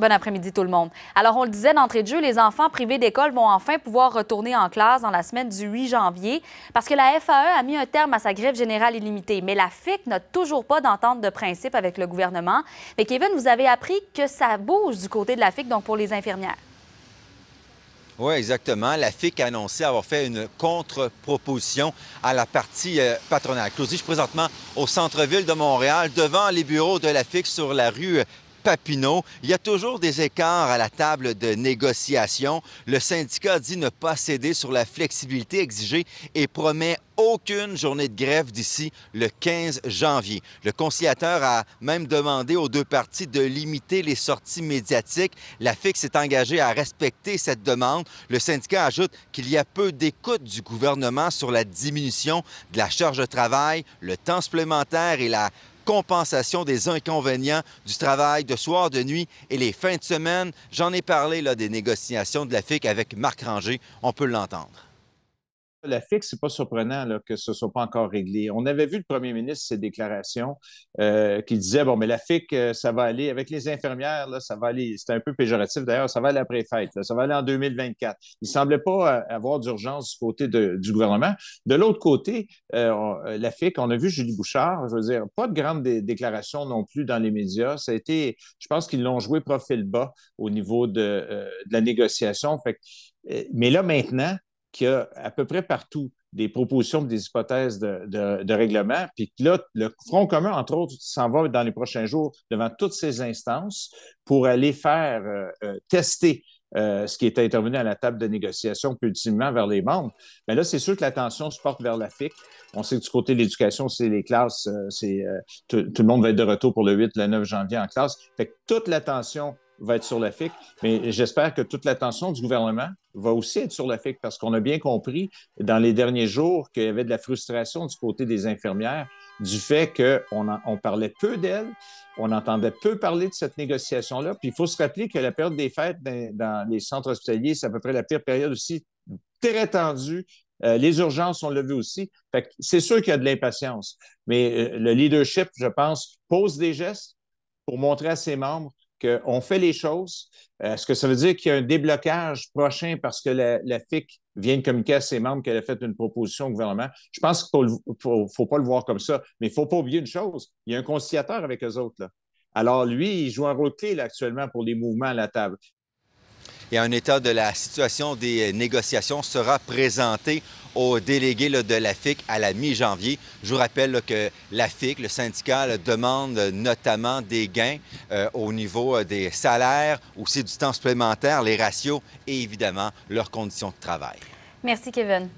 Bon après-midi tout le monde. Alors on le disait d'entrée de jeu, les enfants privés d'école vont enfin pouvoir retourner en classe dans la semaine du 8 janvier parce que la FAE a mis un terme à sa grève générale illimitée. Mais la FIC n'a toujours pas d'entente de principe avec le gouvernement. Mais Kevin, vous avez appris que ça bouge du côté de la FIC, donc pour les infirmières. Oui, exactement. La FIC a annoncé avoir fait une contre-proposition à la partie euh, patronale. Claudie, je suis présentement au centre-ville de Montréal, devant les bureaux de la FIC sur la rue euh, Papineau. Il y a toujours des écarts à la table de négociation. Le syndicat dit ne pas céder sur la flexibilité exigée et promet aucune journée de grève d'ici le 15 janvier. Le conciliateur a même demandé aux deux parties de limiter les sorties médiatiques. La FIC s'est engagée à respecter cette demande. Le syndicat ajoute qu'il y a peu d'écoute du gouvernement sur la diminution de la charge de travail, le temps supplémentaire et la compensation des inconvénients du travail de soir, de nuit et les fins de semaine. J'en ai parlé là, des négociations de la FIC avec Marc Ranger. On peut l'entendre la fixe, c'est pas surprenant que ce soit pas encore réglé. On avait vu le premier ministre ses déclarations euh, qui disait bon, mais la FIC, euh, ça va aller avec les infirmières, là, ça va aller. C'était un peu péjoratif d'ailleurs, ça va aller après fête, ça va aller en 2024. Il semblait pas euh, avoir d'urgence du côté du gouvernement. De l'autre côté, la FIC, on a vu Julie Bouchard, je veux dire, pas de grandes déclarations non plus dans les médias. Ça a été, je pense qu'ils l'ont joué profil bas au niveau de, la négociation. mais là maintenant qu'il y a à peu près partout des propositions, des hypothèses de, règlement, puis là, le Front commun, entre autres, s'en va dans les prochains jours devant toutes ces instances pour aller faire euh, euh, tester euh, ce qui est intervenu à la table de négociation, puis ultimement vers les membres. Mais là, c'est sûr que l'attention se porte vers la FIC. On sait que du côté de l'éducation, c'est les classes, c'est tout, le monde va être de retour pour le 8, le 9 janvier en classe. Fait que toute l'attention va être sur la FIC. Mais j'espère que toute l'attention du gouvernement va aussi être sur la FIC parce qu'on a bien compris dans les derniers jours qu'il y avait de la frustration du côté des infirmières du fait qu'on on parlait peu d'elles, on entendait peu parler de cette négociation-là. Puis il faut se rappeler que la période des fêtes dans, les centres hospitaliers, c'est à peu près la pire période aussi, très tendue. Euh, les urgences, sont levées aussi. c'est sûr qu'il y a de l'impatience, mais euh, le leadership, je pense, pose des gestes pour montrer à ses membres on fait les choses. Est-ce euh, que ça veut dire qu'il y a un déblocage prochain parce que la, FIC vient de communiquer à ses membres qu'elle a fait une proposition au gouvernement? Je pense qu'il ne faut, pas le voir comme ça. Mais il ne faut pas oublier une chose, il y a un conciliateur avec les autres. Là. Alors, lui, il joue un rôle clé actuellement pour les mouvements à la table et un état de la situation des euh, négociations sera présenté aux délégués de l'AFIC à la mi-janvier. Je vous rappelle que la le syndicat, demande notamment des gains euh, au niveau euh, des salaires, aussi du temps supplémentaire, les ratios et évidemment leurs conditions de travail. Merci, Kevin.